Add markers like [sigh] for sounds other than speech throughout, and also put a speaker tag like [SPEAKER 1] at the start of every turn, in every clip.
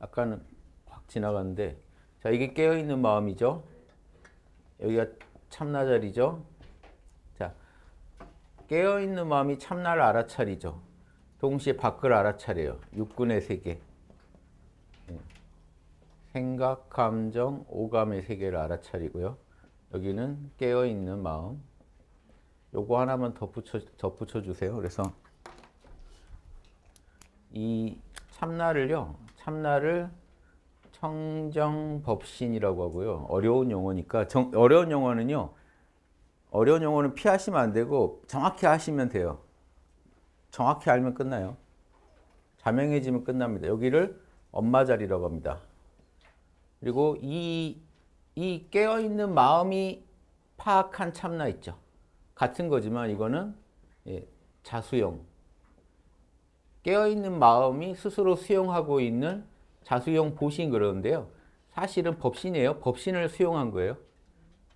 [SPEAKER 1] 아까는 확 지나갔는데 자 이게 깨어있는 마음이죠. 여기가 참나 자리죠. 자 깨어있는 마음이 참나를 알아차리죠. 동시에 밖을 알아차려요. 육군의 세계. 네. 생각, 감정, 오감의 세계를 알아차리고요. 여기는 깨어있는 마음. 요거 하나만 덧붙여, 덧붙여 주세요. 그래서 이 참나를요. 참나를 청정법신이라고 하고요. 어려운 용어니까 정, 어려운 용어는요. 어려운 용어는 피하시면 안 되고 정확히 하시면 돼요. 정확히 알면 끝나요. 자명해지면 끝납니다. 여기를 엄마 자리라고 합니다. 그리고 이, 이 깨어있는 마음이 파악한 참나 있죠. 같은 거지만 이거는 예, 자수용. 깨어있는 마음이 스스로 수용하고 있는 자수용 보신 그러는데요. 사실은 법신이에요. 법신을 수용한 거예요.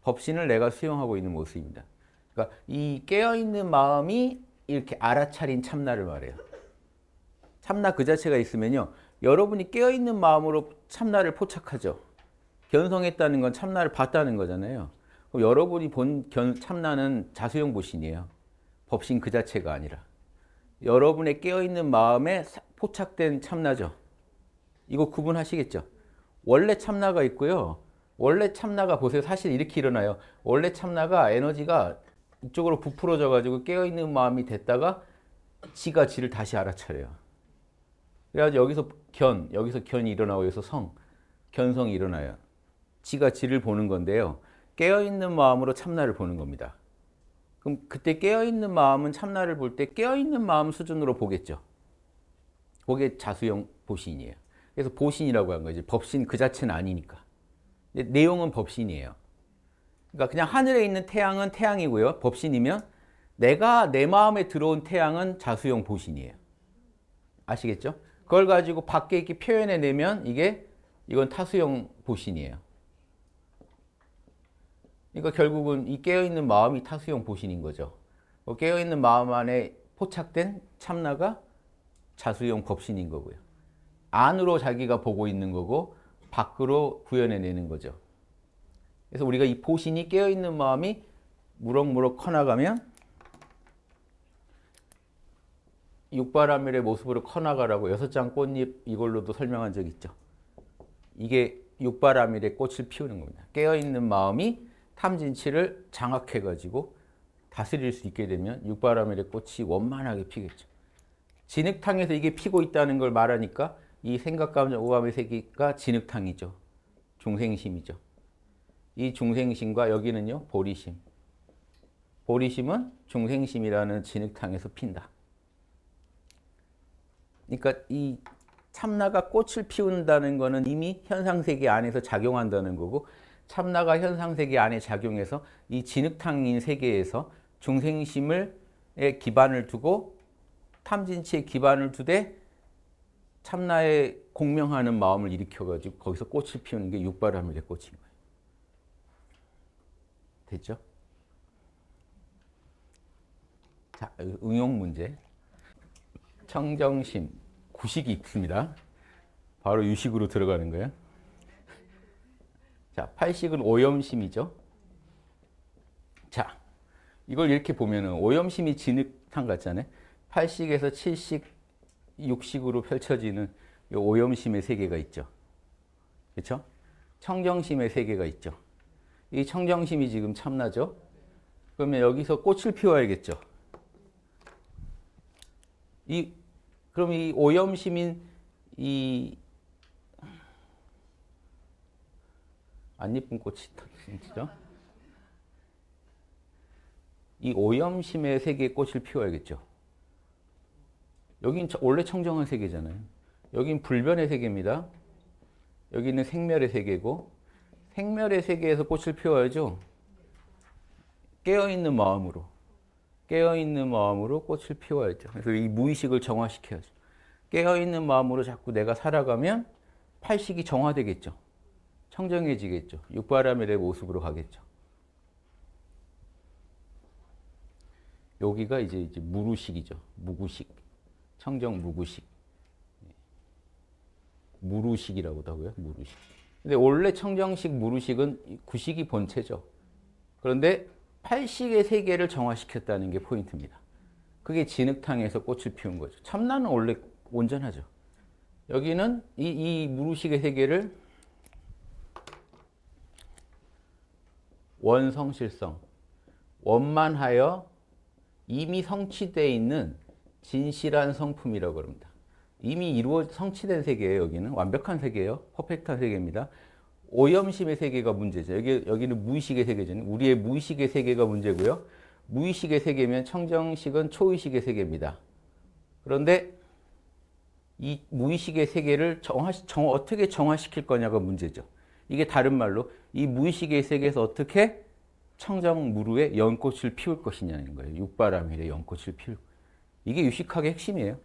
[SPEAKER 1] 법신을 내가 수용하고 있는 모습입니다. 그러니까 이 깨어있는 마음이 이렇게 알아차린 참나를 말해요. 참나 그 자체가 있으면요. 여러분이 깨어있는 마음으로 참나를 포착하죠. 견성했다는 건 참나를 봤다는 거잖아요. 여러분이 본 견, 참나는 자수용 보신이에요. 법신 그 자체가 아니라. 여러분의 깨어있는 마음에 포착된 참나죠. 이거 구분하시겠죠? 원래 참나가 있고요. 원래 참나가 보세요. 사실 이렇게 일어나요. 원래 참나가 에너지가 이쪽으로 부풀어져 가지고 깨어있는 마음이 됐다가 지가 지를 다시 알아차려요. 그래가 여기서 견, 여기서 견이 일어나고 여기서 성, 견성이 일어나요. 지가 지를 보는 건데요. 깨어있는 마음으로 참나를 보는 겁니다. 그럼 그때 깨어있는 마음은 참나를 볼 때 깨어있는 마음 수준으로 보겠죠. 그게 자수형 보신이에요. 그래서 보신이라고 한 거지. 법신 그 자체는 아니니까. 내용은 법신이에요. 그러니까 그냥 하늘에 있는 태양은 태양이고요. 법신이면 내가 내 마음에 들어온 태양은 자수형 보신이에요. 아시겠죠? 그걸 가지고 밖에 이렇게 표현해내면 이게 이건 타수형 보신이에요. 그러니까 결국은 이 깨어있는 마음이 타수용 보신인 거죠. 그 깨어있는 마음 안에 포착된 참나가 자수용 법신인 거고요. 안으로 자기가 보고 있는 거고 밖으로 구현해내는 거죠. 그래서 우리가 이 보신이 깨어있는 마음이 무럭무럭 커나가면 육바라밀의 모습으로 커나가라고 여섯 장 꽃잎 이걸로도 설명한 적 있죠. 이게 육바라밀의 꽃을 피우는 겁니다. 깨어있는 마음이 탐진치를 장악해가지고 다스릴 수 있게 되면 육바라밀의 꽃이 원만하게 피겠죠. 진흙탕에서 이게 피고 있다는 걸 말하니까 이 생각, 감정, 오감의 세계가 진흙탕이죠. 중생심이죠. 이 중생심과 여기는요. 보리심. 보리심은 중생심이라는 진흙탕에서 핀다. 그러니까 이 참나가 꽃을 피운다는 거는 이미 현상세계 안에서 작용한다는 거고 참나가 현상 세계 안에 작용해서 이 진흙탕인 세계에서 중생심을 기반을 두고 탐진치의 기반을 두되 참나에 공명하는 마음을 일으켜가지고 거기서 꽃을 피우는 게 육바라밀의 꽃인 거예요. 됐죠? 자, 응용 문제. 청정심, 구식이 있습니다. 바로 유식으로 들어가는 거예요. 자, 팔식은 오염심이죠. 자, 이걸 이렇게 보면은 오염심이 진흙탕 같잖아요. 팔식에서 칠식, 육식으로 펼쳐지는 오염심의 세계가 있죠. 그렇죠? 청정심의 세계가 있죠. 이 청정심이 지금 참나죠. 그러면 여기서 꽃을 피워야겠죠. 이 그럼 이 오염심인 이안 예쁜 꽃이 진짜. 이 오염심의 세계에 꽃을 피워야겠죠. 여긴 원래 청정한 세계잖아요. 여긴 불변의 세계입니다. 여기는 생멸의 세계고 생멸의 세계에서 꽃을 피워야죠. 깨어있는 마음으로 깨어있는 마음으로 꽃을 피워야죠. 그래서 이 무의식을 정화시켜야죠. 깨어있는 마음으로 자꾸 내가 살아가면 팔식이 정화되겠죠. 청정해지겠죠. 육바라밀의 모습으로 가겠죠. 여기가 이제, 이제 무루식이죠. 무구식. 청정 무구식. 무루식이라고 하고요. 무루식. 근데 원래 청정식, 무루식은 구식이 본체죠. 그런데 팔식의 세계를 정화시켰다는 게 포인트입니다. 그게 진흙탕에서 꽃을 피운 거죠. 참나는 원래 온전하죠. 여기는 이, 이 무루식의 세계를 원성실성 원만하여 이미 성취되어 있는 진실한 성품이라고 그니다 이미 이루어 성취된 세계예요. 여기는 완벽한 세계예요. 퍼펙트한 세계입니다. 오염심의 세계가 문제죠. 여기, 여기는 무의식의 세계죠. 우리의 무의식의 세계가 문제고요. 무의식의 세계면 청정식은 초의식의 세계입니다. 그런데 이 무의식의 세계를 정화, 정, 어떻게 정화시킬 거냐가 문제죠. 이게 다른 말로 이 무의식의 세계에서 어떻게 청정무루의 연꽃을 피울 것이냐는 거예요. 육바람일에 연꽃을 피울. 이게 유식학의 핵심이에요.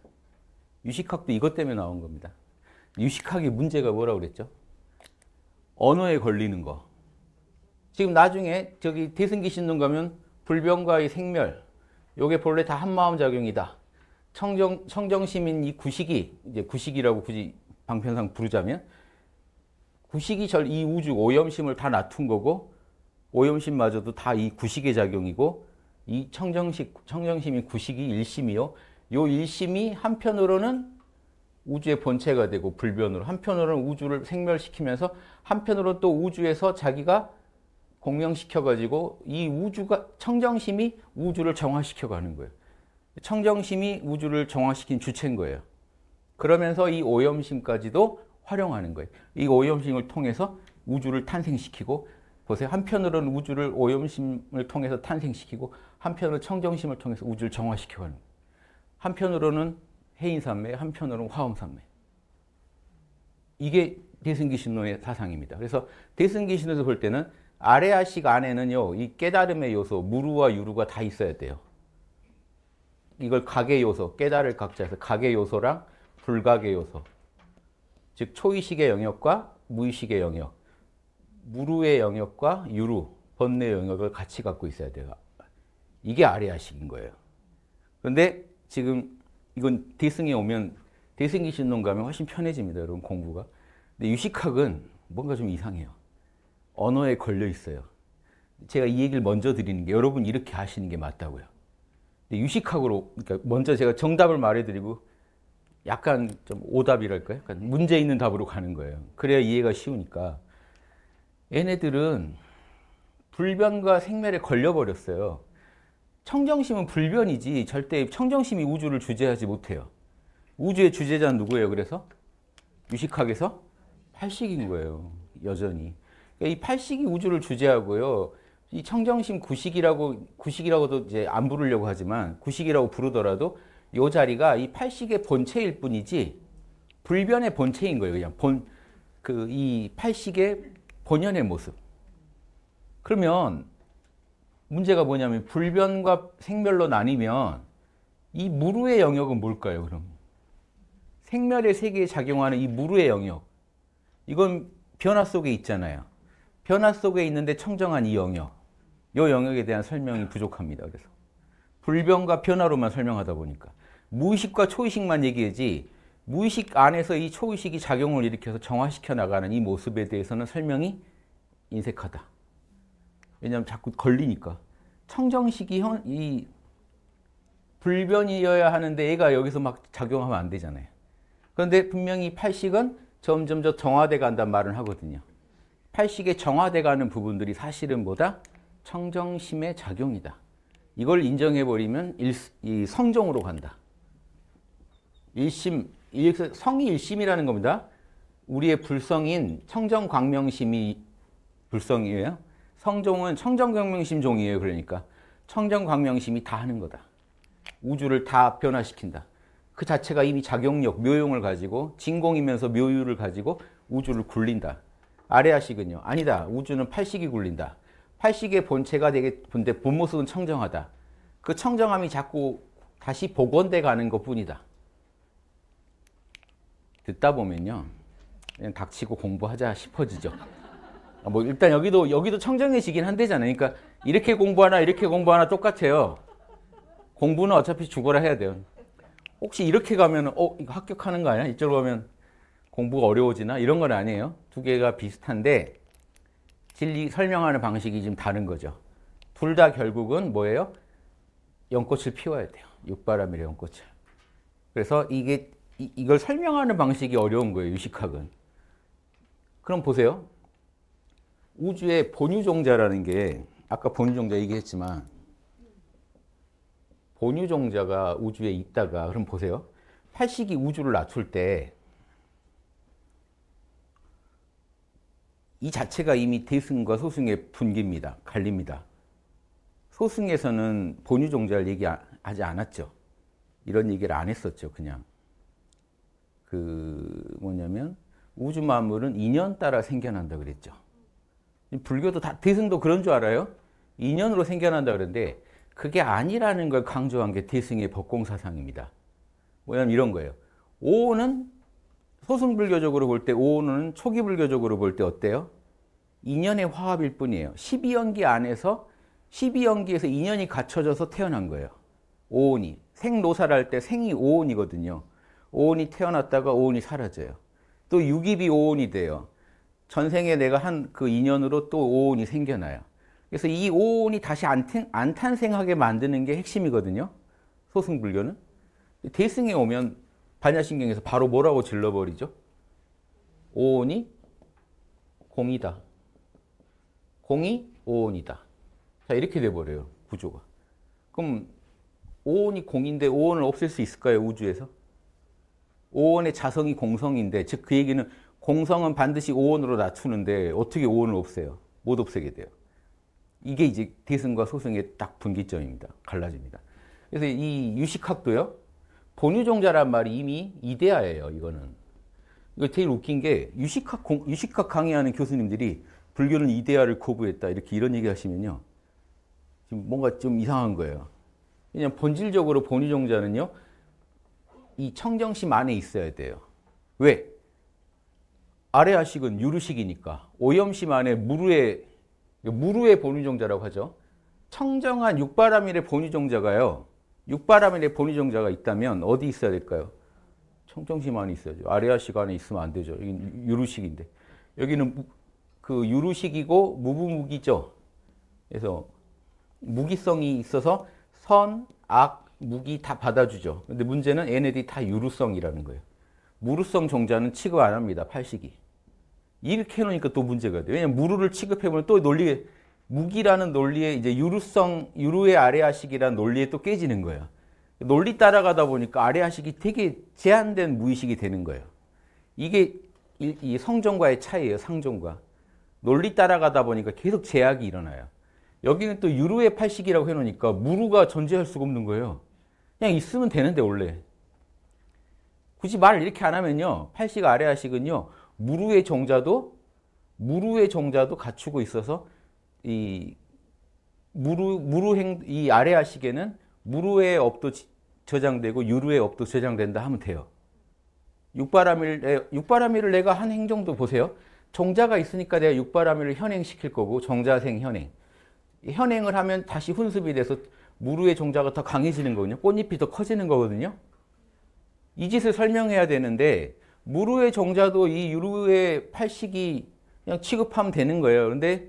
[SPEAKER 1] 유식학도 이것 때문에 나온 겁니다. 유식학의 문제가 뭐라고 그랬죠? 언어에 걸리는 거. 지금 나중에 저기 대승기 신론 가면 불병과의 생멸, 요게 본래 다 한마음 작용이다. 청정, 청정시민 이 구식이, 이제 구식이라고 굳이 방편상 부르자면 구식이절 이 우주 오염심을 다 나툰 거고 오염심마저도 다 이 구식의 작용이고 이 청정식 청정심이 구식이 일심이요. 요 일심이 한편으로는 우주의 본체가 되고 불변으로 한편으로는 우주를 생멸시키면서 한편으로 또 우주에서 자기가 공명시켜 가지고 이 우주가 청정심이 우주를 정화시켜 가는 거예요. 청정심이 우주를 정화시킨 주체인 거예요. 그러면서 이 오염심까지도 활용하는 거예요. 이 오염심을 통해서 우주를 탄생시키고 보세요. 한편으로는 우주를 오염심을 통해서 탄생시키고 한편으로 청정심을 통해서 우주를 정화시키고 는 거예요. 한편으로는 해인산맥, 한편으로는 화엄산맥. 이게 대승기신론의 사상입니다. 그래서 대승기신론에서 볼 때는 아레아식 안에는요. 이 깨달음의 요소, 무루와 유루가 다 있어야 돼요. 이걸 각의 요소, 깨달을 각자에서 각의 요소랑 불각의 요소, 즉 초의식의 영역과 무의식의 영역, 무루의 영역과 유루, 번뇌의 영역을 같이 갖고 있어야 돼요. 이게 아리아식인 거예요. 그런데 지금 이건 대승에 오면 대승기 신론 가면 훨씬 편해집니다. 여러분 공부가. 근데 유식학은 뭔가 좀 이상해요. 언어에 걸려 있어요. 제가 이 얘기를 먼저 드리는 게 여러분 이렇게 하시는 게 맞다고요. 근데 유식학으로 그러니까 먼저 제가 정답을 말해드리고 약간 좀 오답이랄까요? 약간 문제 있는 답으로 가는 거예요. 그래야 이해가 쉬우니까. 얘네들은 불변과 생멸에 걸려버렸어요. 청정심은 불변이지 절대 청정심이 우주를 주제하지 못해요. 우주의 주제자는 누구예요? 그래서 유식학에서 팔식인 거예요. 여전히. 그러니까 이 팔식이 우주를 주제하고요. 이 청정심 구식이라고 구식이라고도 이제 안 부르려고 하지만 구식이라고 부르더라도 이 자리가 이 팔식의 본체일 뿐이지 불변의 본체인 거예요. 그냥 본, 그, 이 팔식의 본연의 모습. 그러면 문제가 뭐냐면 불변과 생멸로 나뉘면 이 무루의 영역은 뭘까요, 그럼? 생멸의 세계에 작용하는 이 무루의 영역. 이건 변화 속에 있잖아요. 변화 속에 있는데 청정한 이 영역. 이 영역에 대한 설명이 부족합니다. 그래서 불변과 변화로만 설명하다 보니까 무의식과 초의식만 얘기하지 무의식 안에서 이 초의식이 작용을 일으켜서 정화시켜 나가는 이 모습에 대해서는 설명이 인색하다. 왜냐하면 자꾸 걸리니까. 청정식이 현, 이 불변이어야 하는데 얘가 여기서 막 작용하면 안 되잖아요. 그런데 분명히 팔식은 점점 더 정화돼 간단 말을 하거든요. 팔식의 정화돼 가는 부분들이 사실은 뭐다? 청정심의 작용이다. 이걸 인정해버리면 일, 이 성정으로 간다. 일심, 성이 일심이라는 겁니다. 우리의 불성인 청정광명심이 불성이에요. 성종은 청정광명심 종이에요. 그러니까 청정광명심이 다 하는 거다. 우주를 다 변화시킨다. 그 자체가 이미 작용력, 묘용을 가지고 진공이면서 묘유를 가지고 우주를 굴린다. 아레아식은요. 아니다. 우주는 팔식이 굴린다. 팔식의 본체가 되게 본데 본모습은 청정하다. 그 청정함이 자꾸 다시 복원돼 가는 것뿐이다. 듣다 보면요. 그냥 닥치고 공부하자 싶어지죠. 아, 뭐 일단 여기도 여기도 청정의식긴 한데잖아요. 그러니까 이렇게 공부하나 이렇게 공부하나 똑같아요. 공부는 어차피 죽어라 해야 돼요. 혹시 이렇게 가면 어 이거 합격하는 거 아니야? 이쪽으로 가면 공부가 어려워지나 이런 건 아니에요. 두 개가 비슷한데 진리 설명하는 방식이 좀 다른 거죠. 둘 다 결국은 뭐예요? 연꽃을 피워야 돼요. 육바람이래 연꽃을. 그래서 이게 이, 이걸 설명하는 방식이 어려운 거예요, 유식학은. 그럼 보세요. 우주의 본유종자라는 게 아까 본유종자 얘기했지만 본유종자가 우주에 있다가 그럼 보세요. 팔식이 우주를 낮출 때 이 자체가 이미 대승과 소승의 분기입니다. 갈립니다. 소승에서는 본유종자를 얘기하지 않았죠. 이런 얘기를 안 했었죠. 그냥 그 뭐냐면 우주 만물은 인연 따라 생겨난다 그랬죠. 불교도 다 대승도 그런 줄 알아요. 인연으로 생겨난다 그러데 그게 아니라는 걸 강조한 게 대승의 법공 사상입니다. 뭐냐면 이런 거예요. 오는 소승불교적으로 볼 때 오는 초기 불교적으로 볼 때 어때요? 인연의 화합일 뿐이에요. 12연기 안에서 12연기에서 인연이 갖춰져서 태어난 거예요. 오온이 생노사를 할때 생이 오온이거든요. 오온이 태어났다가 오온이 사라져요. 또 육입이 오온이 돼요. 전생에 내가 한 그 인연으로 또 오온이 생겨나요. 그래서 이 오온이 다시 안, 안 탄생하게 만드는 게 핵심이거든요. 소승불교는. 대승에 오면 반야신경에서 바로 뭐라고 질러버리죠? 오온이 공이다. 공이 오온이다. 자 이렇게 돼버려요. 구조가. 그럼 오온이 공인데 오온을 없앨 수 있을까요? 우주에서? 오온의 자성이 공성인데 즉 그 얘기는 공성은 반드시 오온으로 낮추는데 어떻게 오온을 없애요? 못 없애게 돼요. 이게 이제 대승과 소승의 딱 분기점입니다. 갈라집니다. 그래서 이 유식학도요. 본유종자란 말이 이미 이데아예요. 이거는. 이거 제일 웃긴 게 유식학, 공, 유식학 강의하는 교수님들이 불교는 이데아를 고부했다 이렇게 이런 얘기 하시면요. 지금 뭔가 좀 이상한 거예요. 그냥 본질적으로 본유종자는요. 이 청정심 안에 있어야 돼요. 왜? 아래아식은 유루식이니까 오염심 안에 무루의 무루의 본위종자라고 하죠. 청정한 육바라밀의 본위종자가요. 육바라밀의 본위종자가 있다면 어디 있어야 될까요? 청정심 안에 있어야죠. 아레아식 안에 있으면 안 되죠. 여기 유루식인데. 여기는 그 유루식이고 무부무기죠. 그래서 무기성이 있어서 선, 악, 무기 다 받아주죠. 근데 문제는 얘네들이 다 유루성이라는 거예요. 무루성 종자는 취급 안 합니다. 팔식이. 이렇게 해놓으니까 또 문제가 돼요. 왜냐면 무루를 취급해보면 또 논리, 에 무기라는 논리에 이제 유루성, 유루의 아래아식이라는 논리에 또 깨지는 거예요. 논리 따라가다 보니까 아래아식이 되게 제한된 무의식이 되는 거예요. 이게 이 성종과의 차이예요. 상종과. 논리 따라가다 보니까 계속 제약이 일어나요. 여기는 또 유루의 팔식이라고 해놓으니까 무루가 존재할 수가 없는 거예요. 그냥 있으면 되는데 원래. 굳이 말을 이렇게 안 하면요. 팔식 아래하식은요. 무루의 정자도 무루의 정자도 갖추고 있어서 이 무루 무루행 이 아래하식에는 무루의 업도 저장되고 유루의 업도 저장된다 하면 돼요. 육바라밀 육바라밀을 내가 한 행정도 보세요. 정자가 있으니까 내가 육바라밀을 현행시킬 거고 정자생 현행. 현행을 하면 다시 훈습이 돼서 무르의 종자가 더 강해지는 거거든요. 꽃잎이 더 커지는 거거든요. 이 짓을 설명해야 되는데 무르의 종자도 이 유루의 팔식이 그냥 취급하면 되는 거예요. 그런데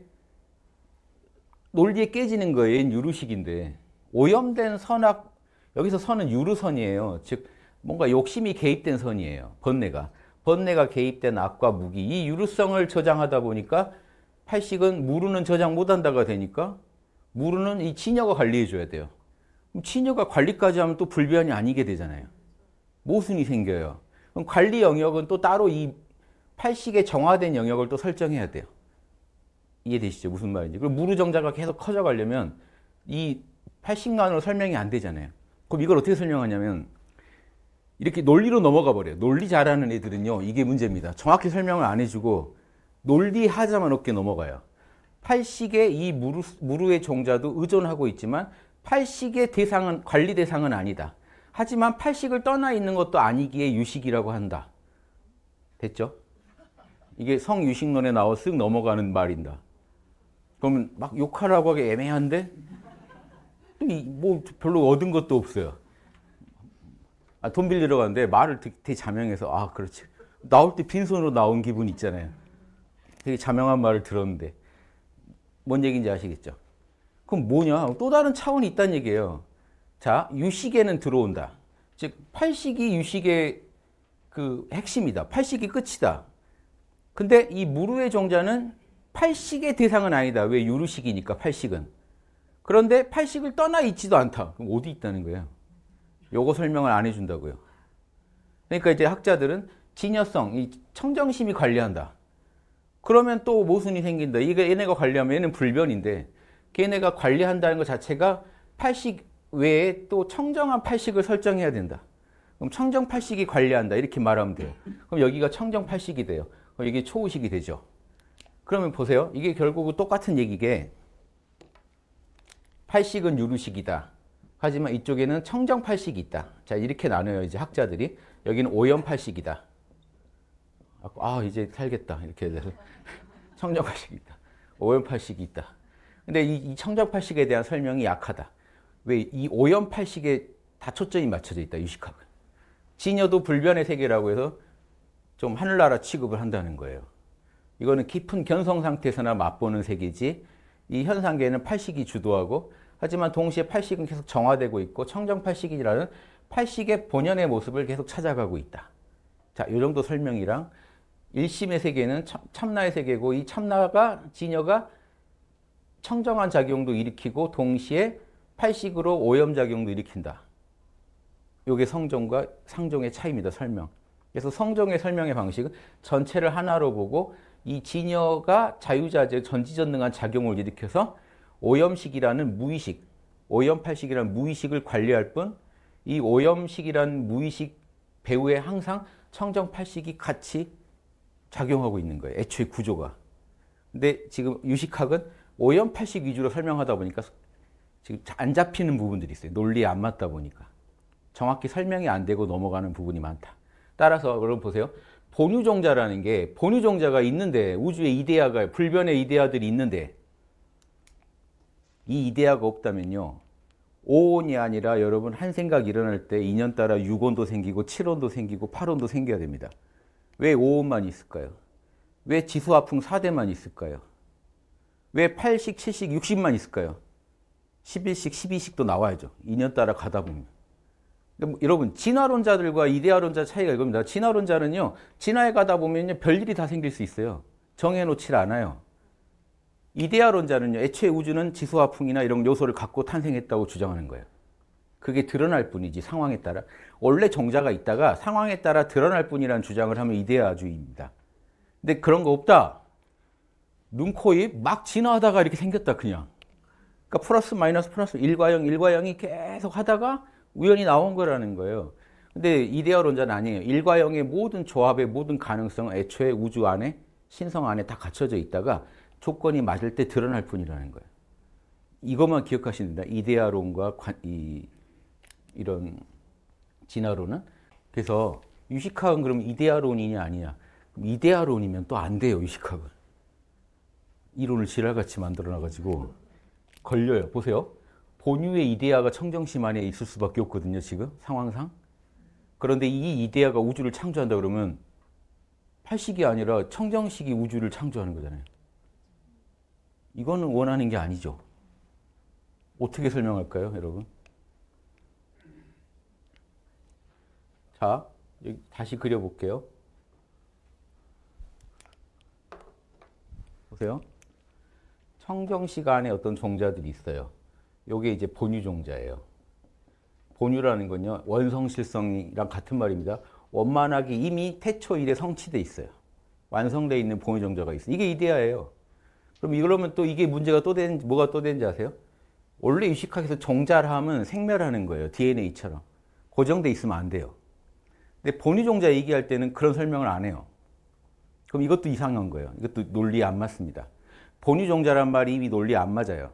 [SPEAKER 1] 논리에 깨지는 거예요. 유루식인데 오염된 선악 여기서 선은 유루선이에요. 즉 뭔가 욕심이 개입된 선이에요. 번뇌가 번뇌가 개입된 악과 무기 이 유루성을 저장하다 보니까 팔식은 무르는 저장 못한다가 되니까 무르는 이친녀가 관리해줘야 돼요. 치녀가 관리까지 하면 또 불변이 아니게 되잖아요. 모순이 생겨요. 그럼 관리 영역은 또 따로 이 팔식의 정화된 영역을 또 설정해야 돼요. 이해되시죠? 무슨 말인지. 그리 무르정자가 계속 커져가려면 이 팔식만으로 설명이 안 되잖아요. 그럼 이걸 어떻게 설명하냐면 이렇게 논리로 넘어가 버려요. 논리 잘하는 애들은요. 이게 문제입니다. 정확히 설명을 안 해주고 논리 하자만 없게 넘어가요. 팔식의 이 무루, 무루의 종자도 의존하고 있지만 팔식의 대상은 관리 대상은 아니다. 하지만 팔식을 떠나 있는 것도 아니기에 유식이라고 한다. 됐죠? 이게 성유식론에 나와 쓱 넘어가는 말인다. 그러면 막 욕하라고 하기 애매한데 뭐 별로 얻은 것도 없어요. 아, 돈 빌리러 갔는데 말을 되게 자명해서 아 그렇지 나올 때 빈손으로 나온 기분 있잖아요. 되게 자명한 말을 들었는데 뭔 얘기인지 아시겠죠? 그럼 뭐냐? 또 다른 차원이 있다는 얘기예요. 자, 유식에는 들어온다. 즉, 팔식이 유식의 그 핵심이다. 팔식이 끝이다. 근데 이 무르의 정자는 팔식의 대상은 아니다. 왜 유루식이니까 팔식은. 그런데 팔식을 떠나 있지도 않다. 그럼 어디 있다는 거예요? 요거 설명을 안 해준다고요. 그러니까 이제 학자들은 진여성, 이 청정심이 관리한다. 그러면 또 모순이 생긴다. 이게 얘네가 관리하면 얘는 불변인데 걔네가 관리한다는 것 자체가 팔식 외에 또 청정한 팔식을 설정해야 된다. 그럼 청정 팔식이 관리한다. 이렇게 말하면 돼요. 그럼 여기가 청정 팔식이 돼요. 그럼 이게 초우식이 되죠. 그러면 보세요. 이게 결국은 똑같은 얘기게 팔식은 유루식이다. 하지만 이쪽에는 청정 팔식이 있다. 자 이렇게 나눠요. 이제 학자들이 여기는 오염 팔식이다. 아 이제 살겠다 이렇게 돼서 [laughs] 청정팔식이 있다. 오염팔식이 있다. 근데 이, 이 청정팔식에 대한 설명이 약하다. 왜 이 오염팔식에 다 초점이 맞춰져 있다. 유식학은. 진여도 불변의 세계라고 해서 좀 하늘나라 취급을 한다는 거예요. 이거는 깊은 견성 상태에서나 맛보는 세계지 이 현상계는 팔식이 주도하고 하지만 동시에 팔식은 계속 정화되고 있고 청정팔식이라는 팔식의 본연의 모습을 계속 찾아가고 있다. 자, 이 정도 설명이랑 일심의 세계는 참, 나의 세계고 이 참나가 진여가 청정한 작용도 일으키고 동시에 팔식으로 오염 작용도 일으킨다. 요게 성종과 상종의 차이입니다. 설명. 그래서 성종의 설명의 방식은 전체를 하나로 보고 이 진여가 자유자재 전지전능한 작용을 일으켜서 오염식이라는 무의식, 오염팔식이라는 무의식을 관리할 뿐 이 오염식이라는 무의식 배후에 항상 청정팔식이 같이 작용하고 있는 거예요. 애초에 구조가. 근데 지금 유식학은 오염팔식 위주로 설명하다 보니까 지금 안 잡히는 부분들이 있어요. 논리에 안 맞다 보니까. 정확히 설명이 안 되고 넘어가는 부분이 많다. 따라서 여러분 보세요. 본유종자라는 게 본유종자가 있는데 우주의 이데아가 불변의 이데아들이 있는데 이 이데아가 없다면요. 5온이 아니라 여러분 한 생각 일어날 때 2년 따라 6온도 생기고 7온도 생기고 8온도 생겨야 됩니다. 왜 5원만 있을까요? 왜 지수화풍 4대만 있을까요? 왜 8식, 7식, 60만 있을까요? 11식, 12식도 나와야죠. 2년 따라 가다 보면. 뭐, 여러분 진화론자들과 이데아론자 차이가 이겁니다. 진화론자는요. 진화에 가다 보면 별일이 다 생길 수 있어요. 정해놓질 않아요. 이데아론자는요. 애초에 우주는 지수화풍이나 이런 요소를 갖고 탄생했다고 주장하는 거예요. 그게 드러날 뿐이지 상황에 따라 원래 정자가 있다가 상황에 따라 드러날 뿐이라는 주장을 하면 이데아주의입니다. 근데 그런 거 없다. 눈, 코, 입 막 진화하다가 이렇게 생겼다 그냥. 그러니까 플러스 마이너스 플러스 1과 0, 1과 0이 계속 하다가 우연히 나온 거라는 거예요. 근데 이데아론자는 아니에요. 1과 0의 모든 조합의 모든 가능성은 애초에 우주 안에 신성 안에 다 갖춰져 있다가 조건이 맞을 때 드러날 뿐이라는 거예요. 이것만 기억하시면 다 이데아론과 관, 이 이런 진화론은 그래서 유식학은 그럼 이데아론이냐 아니냐 이데아론이면 또 안 돼요 유식학은 이론을 지랄같이 만들어 놔가지고 걸려요 보세요 본유의 이데아가 청정심 안에 있을 수밖에 없거든요 지금 상황상 그런데 이 이데아가 우주를 창조한다 그러면 팔식이 아니라 청정식이 우주를 창조하는 거잖아요 이거는 원하는 게 아니죠 어떻게 설명할까요 여러분 자, 다시 그려볼게요. 보세요. 청경식 안에 어떤 종자들이 있어요. 요게 이제 본유 종자예요. 본유라는 건요. 원성실성이랑 같은 말입니다. 원만하게 이미 태초 일에 성취돼 있어요. 완성돼 있는 본유 종자가 있어요. 이게 이데아예요. 그럼 이러면 또 이게 문제가 또 된, 뭐가 또 되는지 아세요? 원래 유식학에서 종자를 하 생멸하는 거예요. DNA처럼. 고정돼 있으면 안 돼요. 근데 본위종자 얘기할 때는 그런 설명을 안 해요. 그럼 이것도 이상한 거예요. 이것도 논리에 안 맞습니다. 본의종자란 말이 이미 논리에 안 맞아요.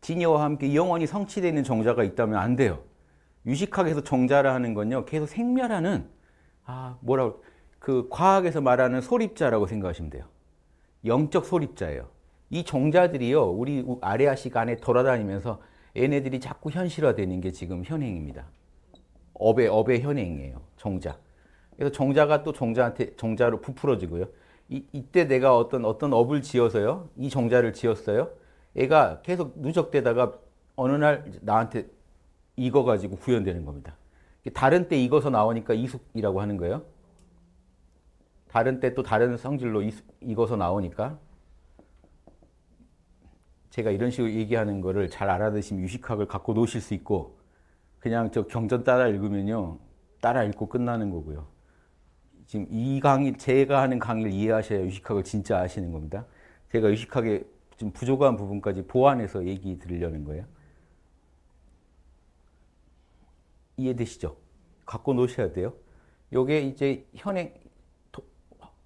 [SPEAKER 1] 진여와 함께 영원히 성취되는 정자가 있다면 안 돼요. 유식학에서 정자라 하는 건요. 계속 생멸하는 아 뭐라고 그 과학에서 말하는 소립자라고 생각하시면 돼요. 영적 소립자예요. 이 정자들이요. 우리 아레아식 안에 돌아다니면서 얘네들이 자꾸 현실화되는 게 지금 현행입니다. 업의 업의 현행이에요. 정자. 그래서 정자가 또 정자한테 정자로 부풀어지고요. 이, 이때 내가 어떤 어떤 업을 지어서요. 이 정자를 지었어요. 얘가 계속 누적되다가 어느 날 나한테 익어가지고 구현되는 겁니다. 다른 때 익어서 나오니까 이숙이라고 하는 거예요. 다른 때 또 다른 성질로 이 익어서 나오니까 제가 이런 식으로 얘기하는 거를 잘 알아드시면 유식학을 갖고 노실 수 있고 그냥 저 경전 따라 읽으면요. 따라 읽고 끝나는 거고요. 지금 이 강의, 제가 하는 강의를 이해하셔야 유식학을 진짜 아시는 겁니다. 제가 유식하게 좀 부족한 부분까지 보완해서 얘기 드리려는 거예요. 이해되시죠? 갖고 놓으셔야 돼요. 요게 이제 현행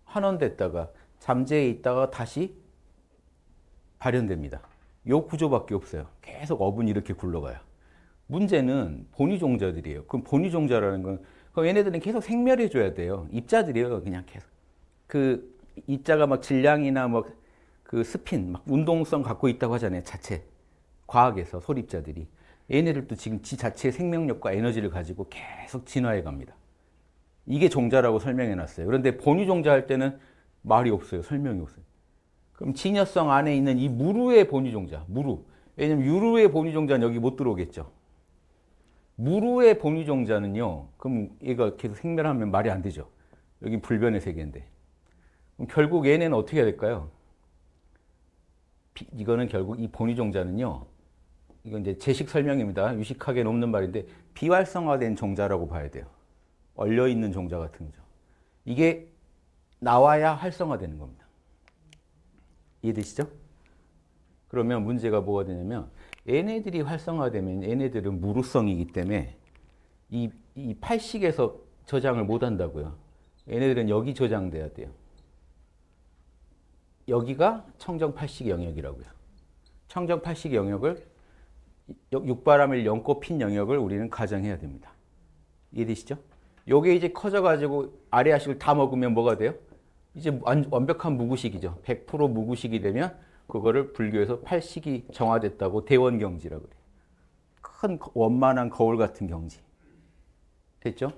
[SPEAKER 1] 환원됐다가 잠재에 있다가 다시 발현됩니다. 요 구조밖에 없어요. 계속 업은 이렇게 굴러가요. 문제는 본위종자들이에요. 그럼 본위종자라는 건 그럼 얘네들은 계속 생멸해 줘야 돼요. 입자들이에요, 그냥 계속. 그 입자가 막 질량이나 막 그 스핀, 막 운동성 갖고 있다고 하잖아요, 자체. 과학에서 소립자들이. 얘네들도 지금 지 자체의 생명력과 에너지를 가지고 계속 진화해 갑니다. 이게 종자라고 설명해 놨어요. 그런데 본위종자 할 때는 말이 없어요. 설명이 없어요. 그럼 진여성 안에 있는 이 무루의 본위종자, 무루. 왜냐면 유루의 본위종자는 여기 못 들어오겠죠. 무루의 법유종자는요. 그럼 얘가 계속 생멸하면 말이 안 되죠. 여기 불변의 세계인데. 그럼 결국 얘네는 어떻게 해야 될까요? 비, 이거는 결국 이 본위종자는요. 이건 이제 제식 설명입니다. 유식하게 넘는 말인데 비활성화된 종자라고 봐야 돼요. 얼려 있는 종자 같은 거죠. 이게 나와야 활성화되는 겁니다. 이해되시죠? 그러면 문제가 뭐가 되냐면 얘네들이 활성화되면 얘네들은 무루성이기 때문에 이, 이 팔식에서 저장을 못 한다고요. 얘네들은 여기 저장돼야 돼요. 여기가 청정 팔식 영역이라고요. 청정 팔식 영역을 육바람을 연꽃 핀 영역을 우리는 가정해야 됩니다. 이해되시죠? 요게 이제 커져가지고 아래 아식을 다 먹으면 뭐가 돼요? 이제 완, 완벽한 무구식이죠. 100% 무구식이 되면 그거를 불교에서 팔식이 정화됐다고 대원경지라고 그래요. 큰 원만한 거울 같은 경지. 됐죠?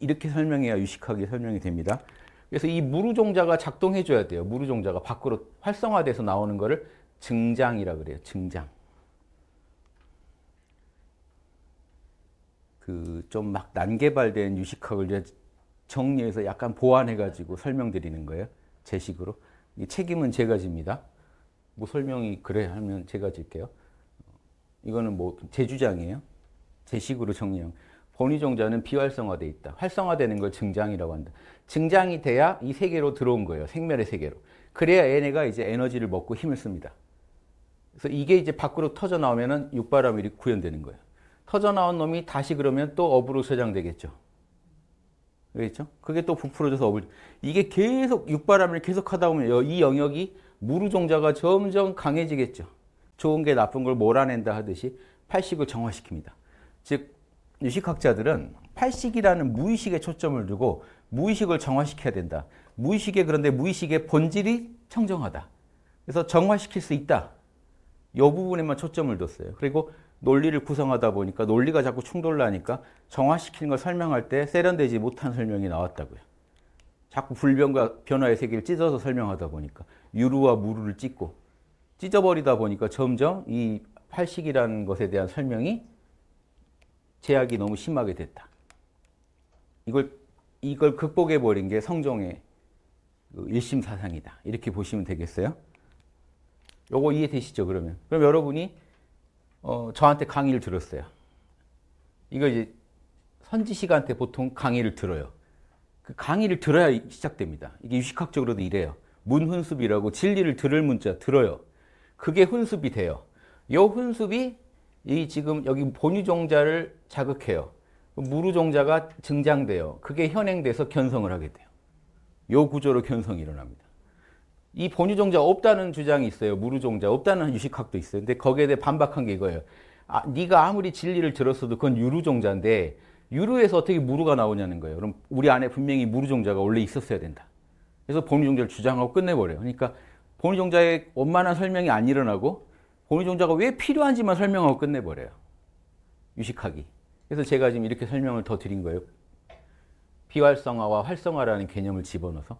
[SPEAKER 1] 이렇게 설명해야 유식하게 설명이 됩니다. 그래서 이 무루종자가 작동해줘야 돼요. 무루종자가 밖으로 활성화돼서 나오는 거를 증장이라 그래요. 증장. 그 좀 막 난개발된 유식학을 정리해서 약간 보완해가지고 설명드리는 거예요. 제 식으로. 책임은 제가 집니다. 뭐 설명이 그래 하면 제가 질게요. 이거는 뭐제 주장이에요. 제 식으로 정리형. 번위종자는 비활성화돼 있다. 활성화되는 걸 증장이라고 한다. 증장이 돼야 이 세계로 들어온 거예요. 생멸의 세계로. 그래야 얘네가 이제 에너지를 먹고 힘을 씁니다. 그래서 이게 이제 밖으로 터져 나오면은 육바람이 구현되는 거예요. 터져 나온 놈이 다시 그러면 또 업으로 소장되겠죠. 그렇죠? 그게 또 부풀어져서 업을 이게 계속 육바람을 계속 하다 보면 이 영역이 무르종자가 점점 강해지겠죠. 좋은 게 나쁜 걸 몰아낸다 하듯이 팔식을 정화시킵니다. 즉 유식학자들은 팔식이라는 무의식에 초점을 두고 무의식을 정화시켜야 된다. 무의식의 그런데 무의식의 본질이 청정하다. 그래서 정화시킬 수 있다. 이 부분에만 초점을 뒀어요. 그리고 논리를 구성하다 보니까 논리가 자꾸 충돌나니까 정화시키는 걸 설명할 때 세련되지 못한 설명이 나왔다고요. 자꾸 불변과 변화의 세계를 찢어서 설명하다 보니까 유루와 무루를 찢고 찢어버리다 보니까 점점 이 팔식이라는 것에 대한 설명이 제약이 너무 심하게 됐다. 이걸 이걸 극복해 버린 게 성종의 그 일심 사상이다. 이렇게 보시면 되겠어요. 요거 이해되시죠? 그러면 그럼 여러분이 어, 저한테 강의를 들었어요. 이거 이제 선지식한테 보통 강의를 들어요. 그 강의를 들어야 시작됩니다. 이게 유식학적으로도 이래요. 문훈습이라고 진리를 들을 문자 들어요. 그게 훈습이 돼요. 요 훈습이 이 지금 여기 본유종자를 자극해요. 무루종자가 증장돼요. 그게 현행돼서 견성을 하게 돼요. 요 구조로 견성이 일어납니다. 이 본유종자 없다는 주장이 있어요. 무루종자 없다는 유식학도 있어요. 근데 거기에 대해 반박한 게 이거예요. 아, 네가 아무리 진리를 들었어도 그건 유루종자인데 유루에서 어떻게 무루가 나오냐는 거예요. 그럼 우리 안에 분명히 무루종자가 원래 있었어야 된다. 그래서 법리종자를 주장하고 끝내버려요. 그러니까 법리종자의 원만한 설명이 안 일어나고 법리종자가 왜 필요한지만 설명하고 끝내버려요. 유식하기. 그래서 제가 지금 이렇게 설명을 더 드린 거예요. 비활성화와 활성화라는 개념을 집어넣어서.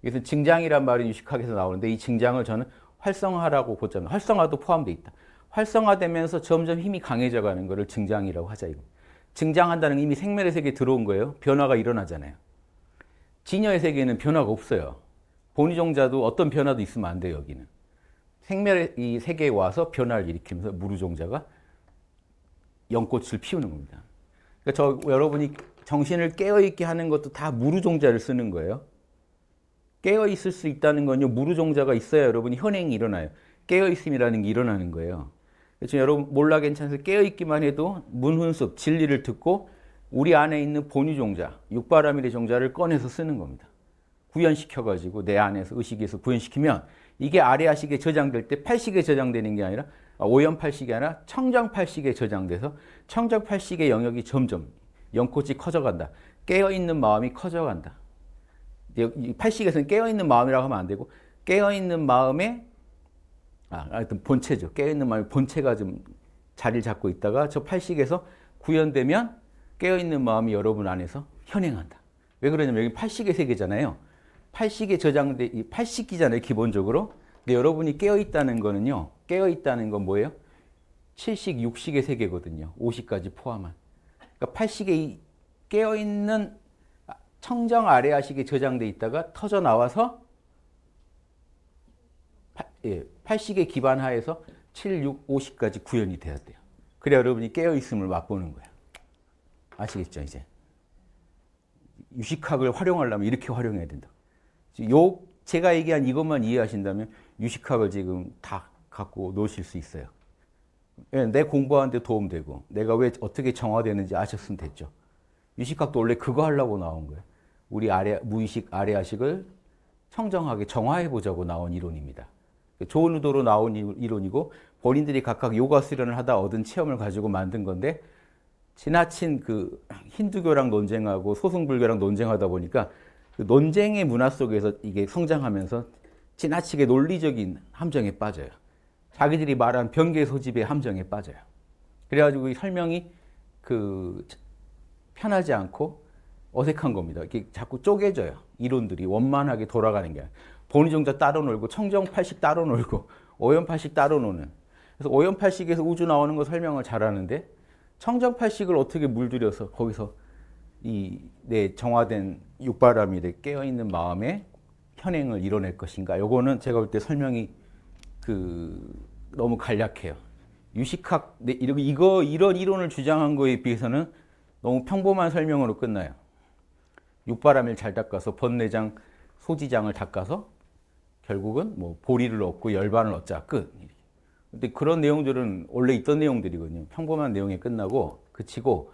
[SPEAKER 1] 그래서 증장이란 말이 유식학에서 나오는데 이 증장을 저는 활성화라고 보자면 활성화도 포함되어 있다. 활성화되면서 점점 힘이 강해져 가는 것을 증장이라고 하자. 이거. 증장한다는 이미 생멸의 세계에 들어온 거예요. 변화가 일어나잖아요. 진여의 세계는 변화가 없어요. 본의종자도 어떤 변화도 있으면 안 돼요, 여기는. 생멸의 세계에 와서 변화를 일으키면서 무르종자가 연꽃을 피우는 겁니다. 그러니까 저 여러분이 정신을 깨어있게 하는 것도 다 무르종자를 쓰는 거예요. 깨어있을 수 있다는 건요, 무르종자가 있어야 여러분이 현행이 일어나요. 깨어있음이라는 게 일어나는 거예요. 지금 여러분 몰라 괜찮아서 깨어있기만 해도 문훈습, 진리를 듣고 우리 안에 있는 본유 종자, 육바라밀의 종자를 꺼내서 쓰는 겁니다. 구현시켜가지고 내 안에서 의식에서 구현시키면 이게 아레아식에 저장될 때 팔식에 저장되는 게 아니라 아, 오염팔식이 아니라 청정팔식에 저장돼서 청정팔식의 영역이 점점 연꽃이 커져간다. 깨어있는 마음이 커져간다. 팔식에서는 깨어있는 마음이라고 하면 안 되고 깨어있는 마음의 아, 하여튼 본체죠. 깨어있는 마음의 본체가 좀 자리를 잡고 있다가 저 팔식에서 구현되면 깨어있는 마음이 여러분 안에서 현행한다. 왜 그러냐면 여기 팔식의 세계잖아요. 팔식에 저장돼 팔식기잖아요, 기본적으로. 근데 여러분이 깨어있다는 거는요. 깨어있다는 건 뭐예요? 7식, 6식의 세계거든요. 5식까지 포함한. 그러니까 8식의 깨어있는 청정 아래아식이 저장돼 있다가 터져 나와서 8식의 예, 기반하에서 7, 6, 5식까지 구현이 되었대요. 그래 여러분이 깨어있음을 맛보는 거야. 아시겠죠, 이제? 유식학을 활용하려면 이렇게 활용해야 된다. 요, 제가 얘기한 이것만 이해하신다면 유식학을 지금 다 갖고 노실 수 있어요. 예, 내 공부하는데 도움되고, 내가 왜 어떻게 정화되는지 아셨으면 됐죠. 유식학도 원래 그거 하려고 나온 거예요. 우리 아래, 무의식 아래아식을 청정하게 정화해보자고 나온 이론입니다. 좋은 의도로 나온 이론이고, 본인들이 각각 요가 수련을 하다 얻은 체험을 가지고 만든 건데, 지나친 그 힌두교랑 논쟁하고 소승불교랑 논쟁하다 보니까 그 논쟁의 문화 속에서 이게 성장하면서 지나치게 논리적인 함정에 빠져요. 자기들이 말한 변계 소집의 함정에 빠져요. 그래가지고 이 설명이 그 편하지 않고 어색한 겁니다. 이게 자꾸 쪼개져요. 이론들이 원만하게 돌아가는 게 본의종자 따로 놀고 청정팔식 따로 놀고 오연팔식 따로 노는. 그래서 오연팔식에서 우주 나오는 거 설명을 잘하는데 청정팔식을 어떻게 물들여서 거기서 이내 네, 정화된 육바람이 내 깨어있는 마음에 현행을 이뤄낼 것인가. 요거는 제가 볼 때 설명이 그 너무 간략해요. 유식학 네, 이거 이런 이론을 주장한 거에 비해서는 너무 평범한 설명으로 끝나요. 육바람을 잘 닦아서 번내장 소지장을 닦아서 결국은 뭐 보리를 얻고 열반을 얻자 끝. 근데 그런 내용들은 원래 있던 내용들이거든요. 평범한 내용에 끝나고 그치고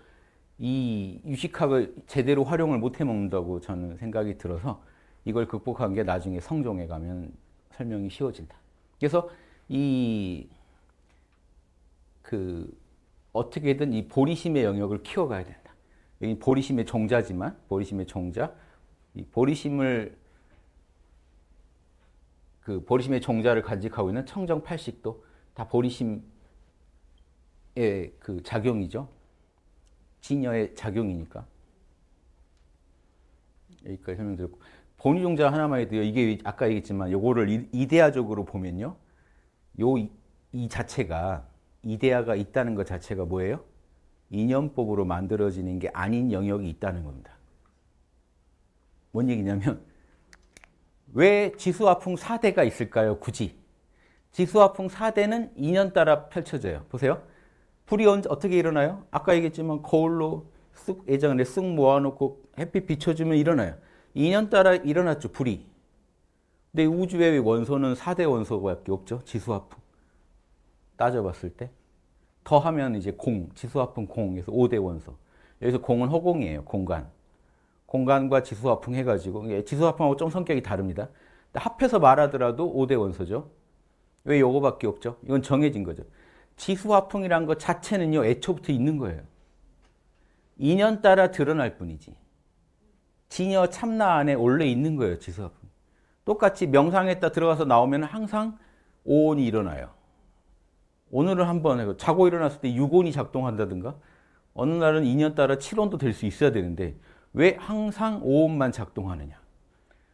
[SPEAKER 1] 이 유식학을 제대로 활용을 못 해먹는다고 저는 생각이 들어서 이걸 극복한 게 나중에 성종에 가면 설명이 쉬워진다. 그래서 이 그 어떻게든 이 보리심의 영역을 키워가야 된다. 이 보리심의 종자지만 보리심의 종자, 이 보리심을 그 보리심의 종자를 간직하고 있는 청정 8 0도 다보리심의그 작용이죠. 진여의 작용이니까. 여기까지 설명드렸고. 본의종자 하나만 해도요. 이게 아까 얘기했지만 요거를 이데아적으로 보면요. 요 이 자체가 이데아가 있다는 것 자체가 뭐예요? 이념법으로 만들어지는 게 아닌 영역이 있다는 겁니다. 뭔 얘기냐면 왜 지수화풍 4대가 있을까요? 굳이. 지수화풍 4대는 2년 따라 펼쳐져요. 보세요. 불이 언제 어떻게 일어나요? 아까 얘기했지만 거울로 쑥 예전에 쑥 모아놓고 햇빛 비춰주면 일어나요. 2년 따라 일어났죠. 불이. 근데 우주의 원소는 4대 원소밖에 없죠. 지수화풍. 따져봤을 때. 더하면 이제 공, 지수화풍 공에서 5대 원소. 여기서 공은 허공이에요. 공간. 공간과 지수화풍 해가지고 지수화풍하고 좀 성격이 다릅니다. 합해서 말하더라도 5대 원소죠. 왜 요거밖에 없죠? 이건 정해진 거죠. 지수화풍이란 것 자체는요. 애초부터 있는 거예요. 인연 따라 드러날 뿐이지. 진여 참나 안에 원래 있는 거예요. 지수화풍. 똑같이 명상했다 들어가서 나오면 항상 오온이 일어나요. 오늘은 한번 자고 일어났을 때 6온이 작동한다든가 어느 날은 인연 따라 7온도 될 수 있어야 되는데 왜 항상 5온만 작동하느냐?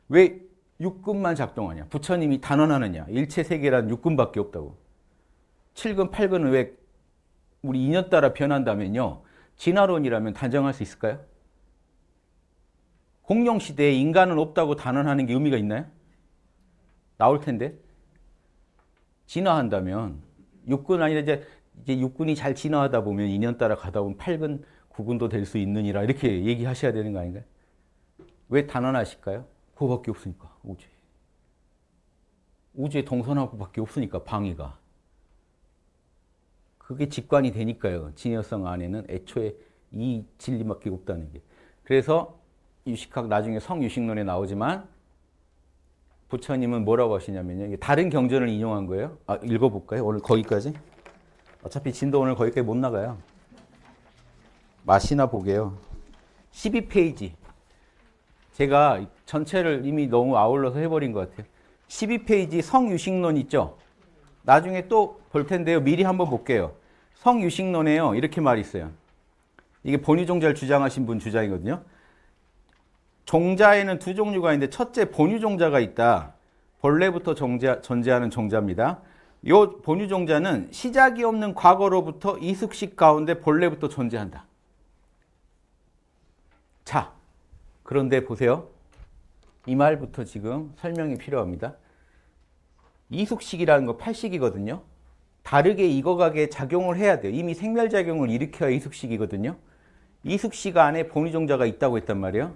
[SPEAKER 1] 왜 6군만 작동하냐? 부처님이 단언하느냐? 일체 세계란 육군밖에 없다고. 7군, 8군은 왜 우리 인연 따라 변한다면요. 진화론이라면 단정할 수 있을까요? 공룡시대에 인간은 없다고 단언하는 게 의미가 있나요? 나올 텐데. 진화한다면 육군 아니라 이제 이제 육군이 잘 진화하다 보면 인연 따라 가다 보면 8군, 9군도 될 수 있느니라 이렇게 얘기하셔야 되는 거 아닌가요? 왜 단언하실까요? 그거밖에 없으니까 우주. 우주에 동선하고밖에 없으니까 방위가. 그게 직관이 되니까요. 진열성 안에는 애초에 이 진리밖에 없다는 게. 그래서 유식학 나중에 성유식론에 나오지만 부처님은 뭐라고 하시냐면요. 다른 경전을 인용한 거예요. 아, 읽어볼까요? 오늘 거기까지? 어차피 진도 오늘 거기까지 못 나가요. 맛이나 보게요. 12페이지. 제가 전체를 이미 너무 아울러서 해버린 것 같아요. 12페이지 성유식론 있죠? 나중에 또 볼 텐데요. 미리 한번 볼게요. 성유식론에요. 이렇게 말이 있어요. 이게 본유종자를 주장하신 분 주장이거든요. 종자에는 두 종류가 있는데 첫째 본유종자가 있다. 본래부터 존재, 존재하는 종자입니다. 이 본유종자는 시작이 없는 과거로부터 이숙식 가운데 본래부터 존재한다. 자, 그런데 보세요. 이 말부터 지금 설명이 필요합니다. 이숙식이라는 거 8식이거든요. 다르게 익어가게 작용을 해야 돼요. 이미 생멸작용을 일으켜야 이숙식이거든요. 이숙식 안에 본위종자가 있다고 했단 말이에요.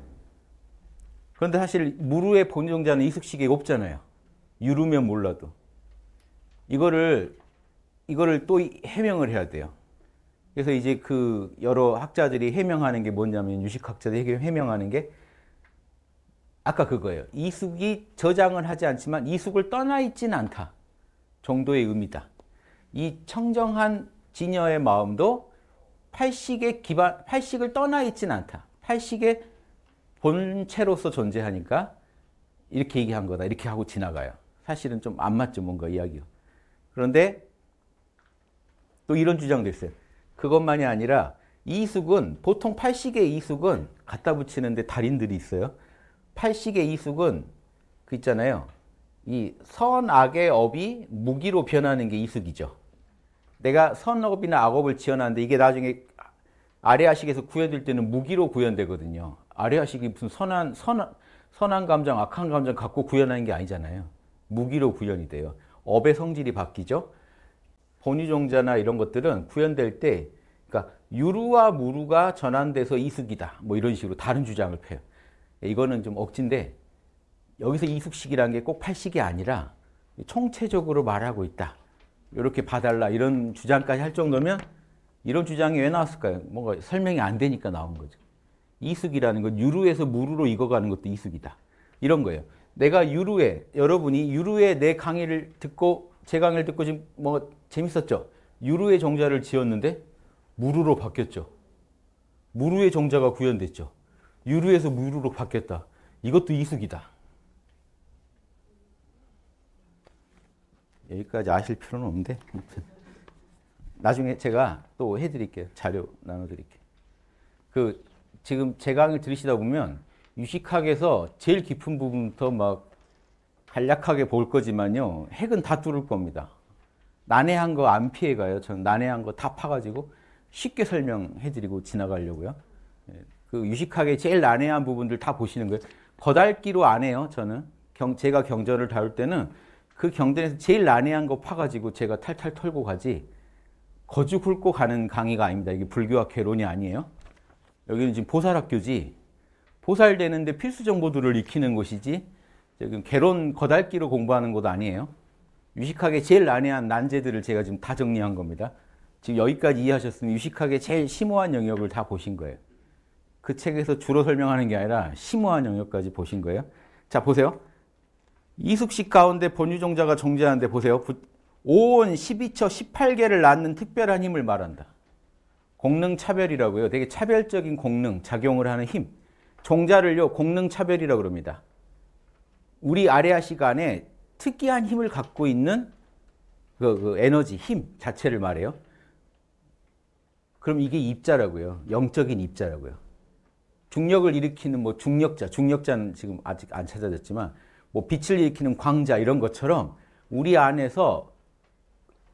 [SPEAKER 1] 그런데 사실 무루의 본위종자는 이숙식이 없잖아요. 유루면 몰라도. 이거를, 이거를 또 해명을 해야 돼요. 그래서 이제 그 여러 학자들이 해명하는 게 뭐냐면 유식학자들이 해명하는 게 아까 그거예요. 이숙이 저장을 하지 않지만 이숙을 떠나 있진 않다 정도의 의미다. 이 청정한 진여의 마음도 팔식의 기반, 팔식을 떠나 있진 않다. 팔식의 본체로서 존재하니까 이렇게 얘기한 거다. 이렇게 하고 지나가요. 사실은 좀 안 맞죠, 뭔가 이야기가. 그런데 또 이런 주장도 있어요. 그것만이 아니라 이숙은 보통 팔식의 이숙은 갖다 붙이는데 달인들이 있어요. 팔식의 이숙은 그 있잖아요. 이 선악의 업이 무기로 변하는 게 이숙이죠. 내가 선업이나 악업을 지어놨는데 이게 나중에 아래아식에서 구현될 때는 무기로 구현되거든요. 아래아식이 무슨 선한, 선한, 선한 감정, 악한 감정 갖고 구현하는 게 아니잖아요. 무기로 구현이 돼요. 업의 성질이 바뀌죠. 본유종자나 이런 것들은 구현될 때 그러니까 유루와 무루가 전환돼서 이숙이다. 뭐 이런 식으로 다른 주장을 펴요. 예, 이거는 좀 억지인데 여기서 이숙식이라는 게 꼭 팔식이 아니라 총체적으로 말하고 있다. 이렇게 봐달라 이런 주장까지 할 정도면 이런 주장이 왜 나왔을까요? 뭔가 설명이 안 되니까 나온 거죠. 이숙이라는 건 유루에서 무루로 익어가는 것도 이숙이다. 이런 거예요. 내가 유루에 여러분이 유루에 내 강의를 듣고 제 강의를 듣고 지금 뭐 재밌었죠. 유루의 정자를 지었는데 무루로 바뀌었죠. 무루의 정자가 구현됐죠. 유류에서 무류로 바뀌었다. 이것도 이숙이다. 여기까지 아실 필요는 없는데 나중에 제가 또 해드릴게요. 자료 나눠드릴게요. 그 지금 제 강의 들으시다 보면 유식학에서 제일 깊은 부분부터 막 간략하게 볼 거지만요. 핵은 다 뚫을 겁니다. 난해한 거 안 피해가요. 저는 난해한 거 다 파가지고 쉽게 설명해드리고 지나가려고요. 예. 그 유식하게 제일 난해한 부분들 다 보시는 거예요. 거달기로 안 해요, 저는. 경, 제가 경전을 다룰 때는 그 경전에서 제일 난해한 거 파가지고 제가 탈탈 털고 가지 거주 훑고 가는 강의가 아닙니다. 이게 불교학 개론이 아니에요. 여기는 지금 보살학교지 보살되는데 필수 정보들을 익히는 곳이지 지금 개론 그 거달기로 공부하는 곳 아니에요. 유식하게 제일 난해한 난제들을 제가 지금 다 정리한 겁니다. 지금 여기까지 이해하셨으면 유식하게 제일 심오한 영역을 다 보신 거예요. 그 책에서 주로 설명하는 게 아니라 심오한 영역까지 보신 거예요. 자, 보세요. 이숙식 가운데 본유종자가 정제하는데 보세요. 오온 12처 18개를 낳는 특별한 힘을 말한다. 공능 차별이라고요. 되게 차별적인 공능, 작용을 하는 힘. 종자를요, 공능 차별이라고 그럽니다. 우리 아레아 시간에 특이한 힘을 갖고 있는 그, 그 에너지, 힘 자체를 말해요. 그럼 이게 입자라고요. 영적인 입자라고요. 중력을 일으키는 뭐 중력자, 중력자는 지금 아직 안 찾아졌지만 뭐 빛을 일으키는 광자 이런 것처럼 우리 안에서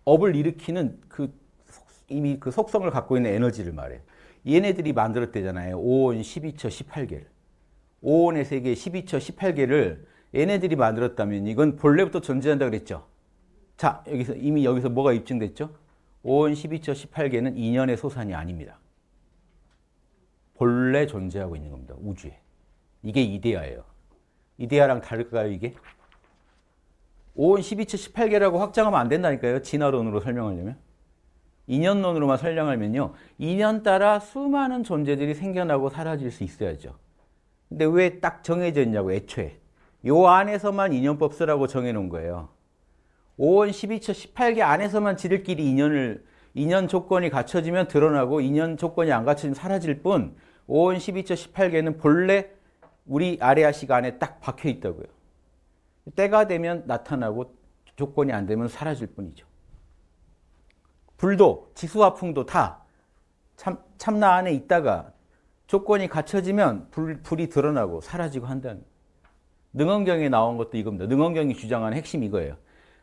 [SPEAKER 1] 업을 일으키는 그 이미 그 속성을 갖고 있는 에너지를 말해 얘네들이 만들었대잖아요. 5온 12처 18개를. 5온의 세계 12처 18개를 얘네들이 만들었다면 이건 본래부터 존재한다 그랬죠. 자, 여기서 이미 여기서 뭐가 입증됐죠? 5온 12처 18개는 인연의 소산이 아닙니다. 본래 존재하고 있는 겁니다. 우주에. 이게 이데아예요. 이데아랑 다를까요, 이게? 5원 12체 18개라고 확장하면 안 된다니까요. 진화론으로 설명하려면. 인연론으로만 설명하면요. 인연 따라 수많은 존재들이 생겨나고 사라질 수 있어야죠. 근데 왜 딱 정해져 있냐고 애초에. 요 안에서만 인연법 쓰라고 정해놓은 거예요. 5원 12처 18개 안에서만 지들끼리 인연을 인연 조건이 갖춰지면 드러나고 인연 조건이 안 갖춰지면 사라질 뿐 5원 12조 18개는 본래 우리 아레아식 안에 딱 박혀 있다고요. 때가 되면 나타나고 조건이 안 되면 사라질 뿐이죠. 불도 지수화풍도 다 참, 참나 안에 있다가 조건이 갖춰지면 불, 불이 드러나고 사라지고 한다는 능원경에 나온 것도 이겁니다. 능원경이 주장하는 핵심 이거예요.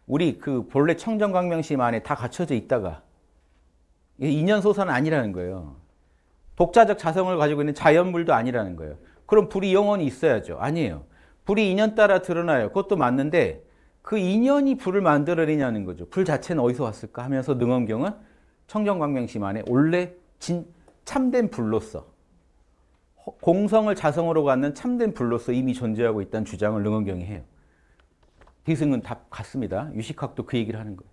[SPEAKER 1] 우리 그 본래 청정광명심 안에 다 갖춰져 있다가 인연소사는 아니라는 거예요. 독자적 자성을 가지고 있는 자연물도 아니라는 거예요. 그럼 불이 영원히 있어야죠. 아니에요. 불이 인연 따라 드러나요. 그것도 맞는데 그 인연이 불을 만들어내냐는 거죠. 불 자체는 어디서 왔을까 하면서 능엄경은 청정광명심 안에 원래 진, 참된 불로서 공성을 자성으로 갖는 참된 불로서 이미 존재하고 있다는 주장을 능엄경이 해요. 대승은 답 같습니다. 유식학도 그 얘기를 하는 거예요.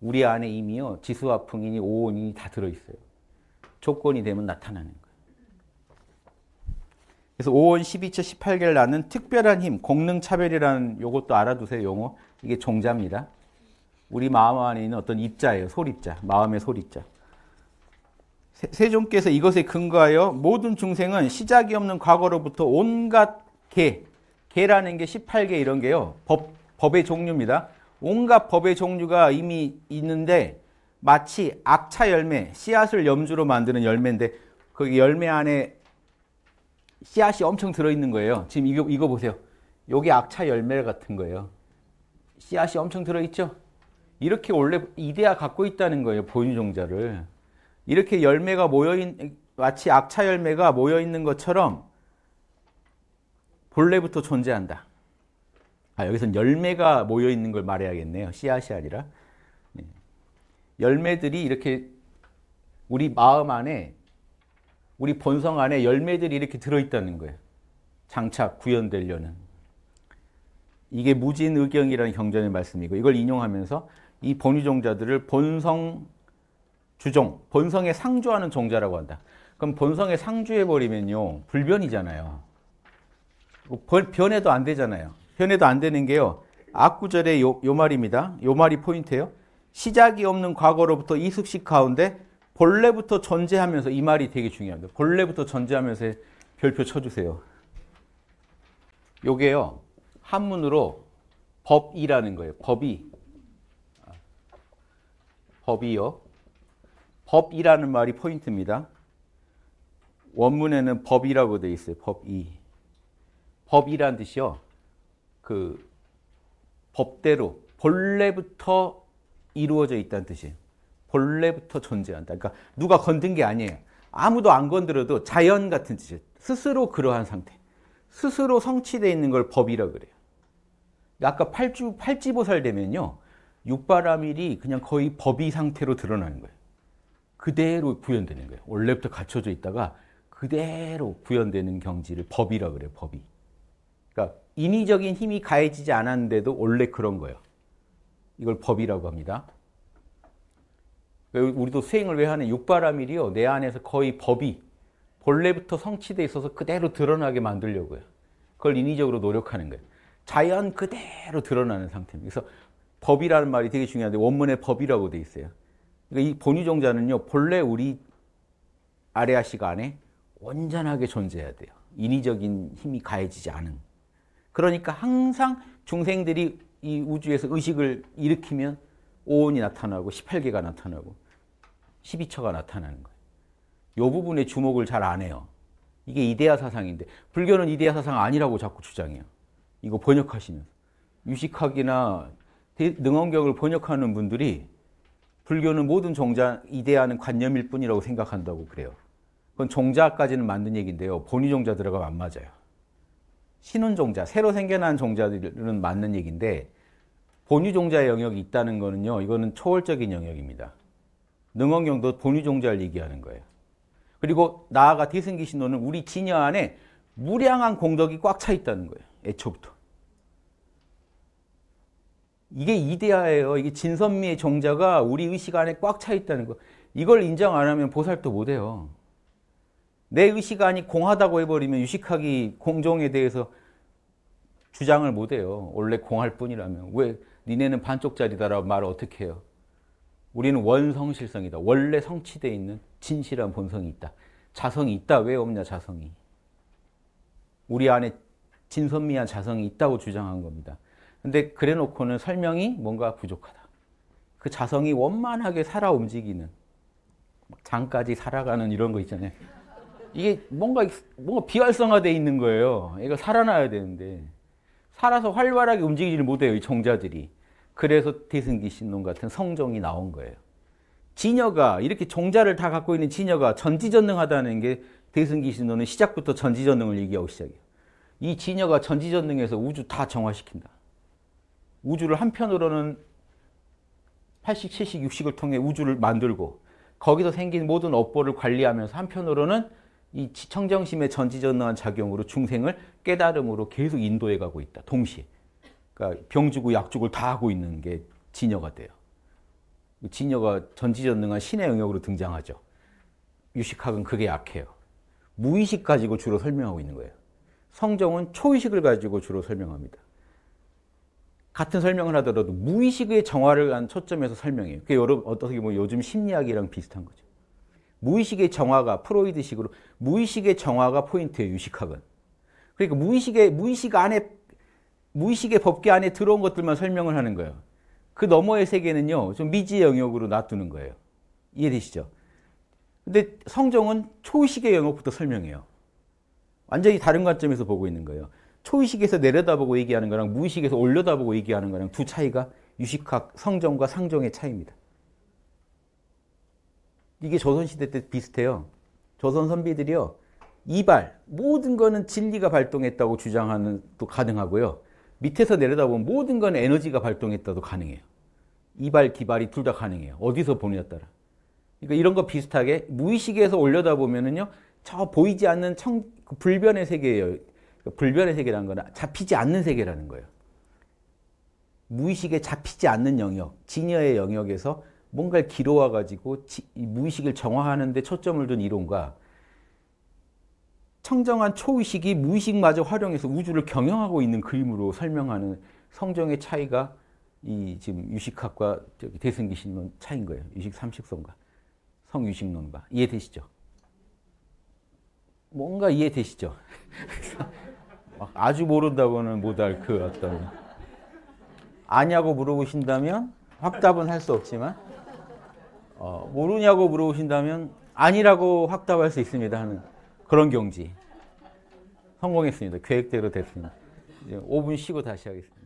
[SPEAKER 1] 우리 안에 이미요 지수와 풍이오온이다 들어있어요. 조건이 되면 나타나는 거예요. 그래서 5원 12처 18개를 낳는 특별한 힘, 공능차별이라는 요것도 알아두세요, 용어. 이게 종자입니다. 우리 마음 안에 있는 어떤 입자예요, 소립자, 마음의 소립자. 세종께서 이것에 근거하여 모든 중생은 시작이 없는 과거로부터 온갖 개, 개라는 게 18개 이런 게요. 법, 법의 종류입니다. 온갖 법의 종류가 이미 있는데 마치 악차 열매, 씨앗을 염주로 만드는 열매인데 그 열매 안에 씨앗이 엄청 들어있는 거예요. 지금 이거, 이거 보세요. 여기 악차 열매 같은 거예요. 씨앗이 엄청 들어있죠? 이렇게 원래 이데아 갖고 있다는 거예요. 보유종자를. 이렇게 열매가 모여있, 마치 악차 열매가 모여있는 것처럼 본래부터 존재한다. 아, 여기선 열매가 모여있는 걸 말해야겠네요. 씨앗이 아니라. 열매들이 이렇게 우리 마음 안에 우리 본성 안에 열매들이 이렇게 들어있다는 거예요. 장차 구현되려는. 이게 무진의경이라는 경전의 말씀이고 이걸 인용하면서 이 본위종자들을 본성 주종, 본성에 상주하는 종자라고 한다. 그럼 본성에 상주해버리면요. 불변이잖아요. 뭐 변해도 안 되잖아요. 변해도 안 되는 게요. 악구절의 요, 요 말입니다. 요 말이 포인트예요. 시작이 없는 과거로부터 이숙식 가운데 본래부터 존재하면서이 말이 되게 중요합니다. 본래부터 전제하면서 별표 쳐주세요. 요게요. 한문으로 법이라는 거예요. 법이. 법이요. 법이라는 말이 포인트입니다. 원문에는 법이라고 돼 있어요. 법이. 법이란 뜻이요. 그 법대로 본래부터 이루어져 있다는 뜻이에요. 본래부터 존재한다. 그러니까 누가 건든 게 아니에요. 아무도 안 건드려도 자연 같은 뜻이에요. 스스로 그러한 상태. 스스로 성취되어 있는 걸법이라 그래요. 그러니까 아까 팔주, 팔지보살 되면요. 육바라밀이 그냥 거의 법이 상태로 드러나는 거예요. 그대로 구현되는 거예요. 원래부터 갖춰져 있다가 그대로 구현되는 경지를 법이라 그래요. 법이. 그러니까 인위적인 힘이 가해지지 않았는데도 원래 그런 거예요. 이걸 법이라고 합니다. 우리도 수행을 왜 하는 육바라밀이요. 내 안에서 거의 법이 본래부터 성취돼 있어서 그대로 드러나게 만들려고요. 그걸 인위적으로 노력하는 거예요. 자연 그대로 드러나는 상태입니다. 그래서 법이라는 말이 되게 중요한데 원문에 법이라고 돼 있어요. 그러니까 이 본유종자는요. 본래 우리 아레아식 안에 온전하게 존재해야 돼요. 인위적인 힘이 가해지지 않은. 그러니까 항상 중생들이 이 우주에서 의식을 일으키면 5온이 나타나고 18개가 나타나고 12처가 나타나는 거예요. 요 부분에 주목을 잘 안 해요. 이게 이데아 사상인데 불교는 이데아 사상 아니라고 자꾸 주장해요. 이거 번역하시면 유식학이나 능원경을 번역하는 분들이 불교는 모든 종자 이데아는 관념일 뿐이라고 생각한다고 그래요. 그건 종자까지는 맞는 얘기인데요. 본위 종자 들어가면 안 맞아요. 신혼 종자, 새로 생겨난 종자들은 맞는 얘기인데 본유 종자의 영역이 있다는 거는요. 이거는 초월적인 영역입니다. 능원경도 본유 종자를 얘기하는 거예요. 그리고 나아가 대승기 신호는 우리 진여 안에 무량한 공덕이 꽉 차 있다는 거예요. 애초부터. 이게 이데아예요. 이게 진선미의 종자가 우리 의식 안에 꽉 차 있다는 거. 이걸 인정 안 하면 보살도 못 해요. 내 의식 아니 공하다고 해버리면 유식학이 공정에 대해서 주장을 못해요. 원래 공할 뿐이라면. 왜 니네는 반쪽짜리다라고 말을 어떻게 해요? 우리는 원성실성이다. 원래 성취되 있는 진실한 본성이 있다. 자성이 있다. 왜 없냐 자성이. 우리 안에 진선미한 자성이 있다고 주장한 겁니다. 근데 그래 놓고는 설명이 뭔가 부족하다. 그 자성이 원만하게 살아 움직이는 장까지 살아가는 이런 거 있잖아요. 이게 뭔가 뭔가 비활성화돼 있는 거예요. 이거 살아나야 되는데 살아서 활발하게 움직이지 못해요. 이 종자들이. 그래서 대승기 신론 같은 성정이 나온 거예요. 진여가 이렇게 종자를 다 갖고 있는 진여가 전지전능하다는 게 대승기 신론은 시작부터 전지전능을 얘기하고 시작해요. 이 진여가 전지전능에서 우주 다 정화시킨다. 우주를 한편으로는 8식, 7식, 6식을 통해 우주를 만들고 거기서 생긴 모든 업보를 관리하면서 한편으로는 이 청정심의 전지전능한 작용으로 중생을 깨달음으로 계속 인도해 가고 있다. 동시에. 그러니까 병주고 약주고를 다 하고 있는 게 진여가 돼요. 진여가 전지전능한 신의 영역으로 등장하죠. 유식학은 그게 약해요. 무의식 가지고 주로 설명하고 있는 거예요. 성정은 초의식을 가지고 주로 설명합니다. 같은 설명을 하더라도 무의식의 정화를 한 초점에서 설명해요. 그게 여러, 어떻게 보면 요즘 심리학이랑 비슷한 거죠. 무의식의 정화가 프로이드식으로 무의식의 정화가 포인트예요. 유식학은. 그러니까 무의식의 무의식 안에 무의식의 법계 안에 들어온 것들만 설명을 하는 거예요. 그 너머의 세계는요. 좀 미지의 영역으로 놔두는 거예요. 이해되시죠? 근데 성정은 초의식의 영역부터 설명해요. 완전히 다른 관점에서 보고 있는 거예요. 초의식에서 내려다보고 얘기하는 거랑 무의식에서 올려다보고 얘기하는 거랑 두 차이가 유식학, 성정과 상정의 차이입니다. 이게 조선시대 때 비슷해요. 조선 선비들이요. 이발, 모든 거는 진리가 발동했다고 주장하는 또 가능하고요. 밑에서 내려다보면 모든 건 에너지가 발동했다도 가능해요. 이발, 기발이 둘 다 가능해요. 어디서 보느냐 따라. 그러니까 이런 거 비슷하게 무의식에서 올려다 보면은요. 저 보이지 않는 청, 그 불변의 세계예요. 그러니까 불변의 세계라는 건 잡히지 않는 세계라는 거예요. 무의식에 잡히지 않는 영역, 진여의 영역에서 뭔가를 길어와 가지고 무의식을 정화하는 데 초점을 둔 이론과 청정한 초의식이 무의식마저 활용해서 우주를 경영하고 있는 그림으로 설명하는 성정의 차이가 이 지금 유식학과 저기 대승기신론 차인 이 거예요. 유식 삼식성과 성유식론과 이해되시죠? 뭔가 이해되시죠? [laughs] 아주 모른다고는 못 할 그 어떤 아냐고 물어보신다면 확답은 할 수 없지만 어, 모르냐고 물어보신다면 아니라고 확답할 수 있습니다 하는 그런 경지. 성공했습니다. 계획대로 됐습니다. 이제 5분 쉬고 다시 하겠습니다.